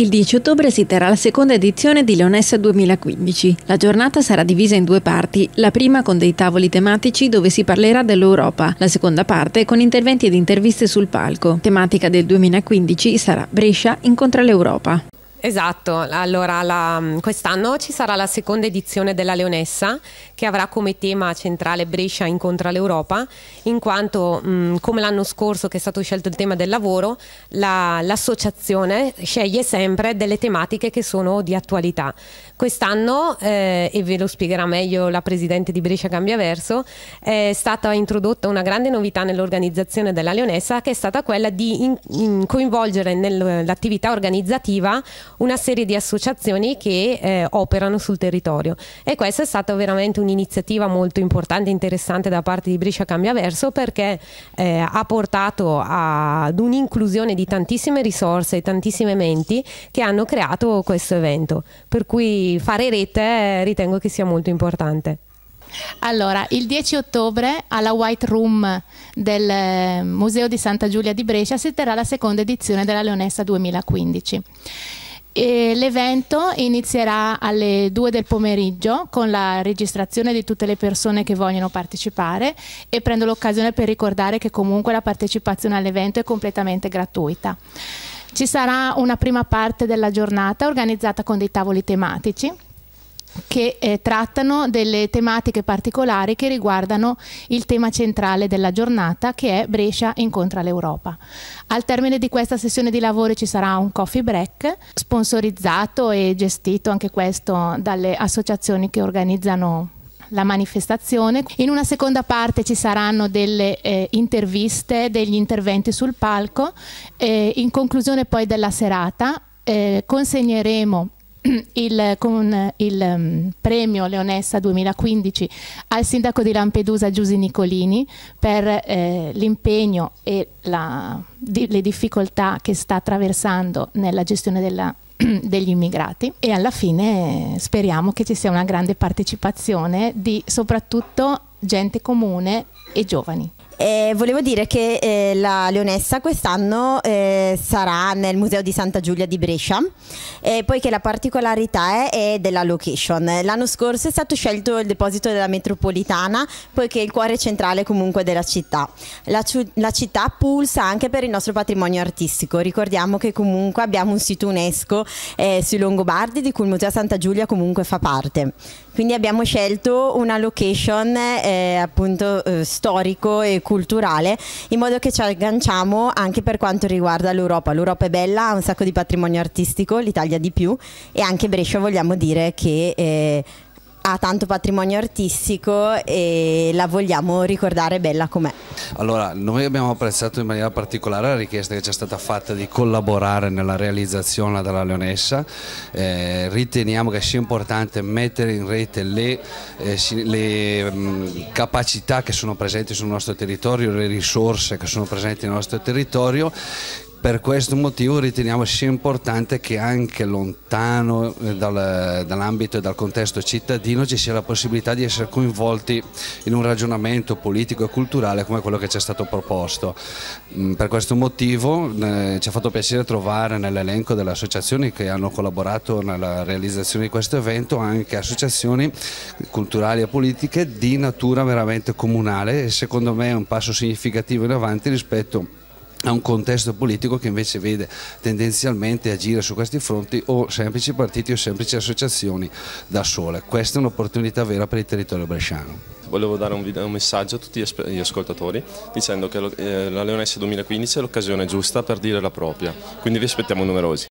Il 10 ottobre si terrà la seconda edizione di Leonessa 2015. La giornata sarà divisa in due parti, la prima con dei tavoli tematici dove si parlerà dell'Europa, la seconda parte con interventi ed interviste sul palco. Tematica del 2015 sarà Brescia incontra l'Europa. Esatto, allora la, quest'anno ci sarà la seconda edizione della Leonessa che avrà come tema centrale Brescia incontra l'Europa, in quanto mh, mm, come l'anno scorso che è stato scelto il tema del lavoro, l'associazione sceglie sempre delle tematiche che sono di attualità. Quest'anno, eh, e ve lo spiegherà meglio la Presidente di Brescia Cambia è stata introdotta una grande novità nell'organizzazione della Leonessa che è stata quella di in, in coinvolgere nell'attività organizzativa una serie di associazioni che eh, operano sul territorio e questa è stata veramente un'iniziativa molto importante e interessante da parte di Brescia Cambia Verso perché eh, ha portato a, ad un'inclusione di tantissime risorse e tantissime menti che hanno creato questo evento per cui fare rete eh, ritengo che sia molto importante. Allora, il 10 ottobre alla White Room del eh, Museo di Santa Giulia di Brescia si terrà la seconda edizione della Leonessa 2015 l'evento inizierà alle 2 del pomeriggio con la registrazione di tutte le persone che vogliono partecipare e prendo l'occasione per ricordare che comunque la partecipazione all'evento è completamente gratuita. Ci sarà una prima parte della giornata organizzata con dei tavoli tematici che eh, trattano delle tematiche particolari che riguardano il tema centrale della giornata che è Brescia incontra l'Europa. Al termine di questa sessione di lavoro ci sarà un coffee break sponsorizzato e gestito anche questo dalle associazioni che organizzano la manifestazione. In una seconda parte ci saranno delle eh, interviste, degli interventi sul palco. Eh, in conclusione poi della serata eh, consegneremo il, con il ehm, premio Leonessa 2015 al sindaco di Lampedusa Giusi Nicolini per eh, l'impegno e la, di, le difficoltà che sta attraversando nella gestione della degli immigrati e alla fine eh, speriamo che ci sia una grande partecipazione di soprattutto gente comune e giovani. Eh, volevo dire che eh, la Leonessa quest'anno eh, sarà nel Museo di Santa Giulia di Brescia, eh, poiché la particolarità è, è della location. L'anno scorso è stato scelto il deposito della metropolitana, poiché è il cuore centrale comunque della città. La, la, città pulsa anche per il nostro patrimonio artistico. Ricordiamo che comunque abbiamo un sito UNESCO eh, sui Longobardi, di cui il Museo Santa Giulia comunque fa parte. Quindi abbiamo scelto una location eh, appunto storico e culturale in modo che ci agganciamo anche per quanto riguarda l'Europa. L'Europa è bella, ha un sacco di patrimonio artistico, l'Italia di più e anche Brescia vogliamo dire che... Eh, ha tanto patrimonio artistico e la vogliamo ricordare bella com'è. Allora, noi abbiamo apprezzato in maniera particolare la richiesta che ci è stata fatta di collaborare nella realizzazione della Leonessa, eh, riteniamo che sia importante mettere in rete le, eh, le mh, mm, capacità che sono presenti sul nostro territorio, le risorse che sono presenti nel nostro territorio, per questo motivo riteniamo sia importante che anche lontano eh, dal, dall'ambito e dal contesto cittadino ci sia la possibilità di essere coinvolti in un ragionamento politico e culturale come quello che ci è stato proposto. Mm, per questo motivo eh, ci ha fatto piacere trovare nell'elenco delle associazioni che hanno collaborato nella realizzazione di questo evento anche associazioni culturali e politiche di natura veramente comunale e secondo me è un passo significativo in avanti rispetto a a un contesto politico che invece vede tendenzialmente agire su questi fronti o semplici partiti o semplici associazioni da sole. Questa è un'opportunità vera per il territorio bresciano. Volevo dare un, video, un messaggio a tutti gli ascoltatori dicendo che eh, la Leonessa 2015 è l'occasione giusta per dire la propria, quindi vi aspettiamo numerosi.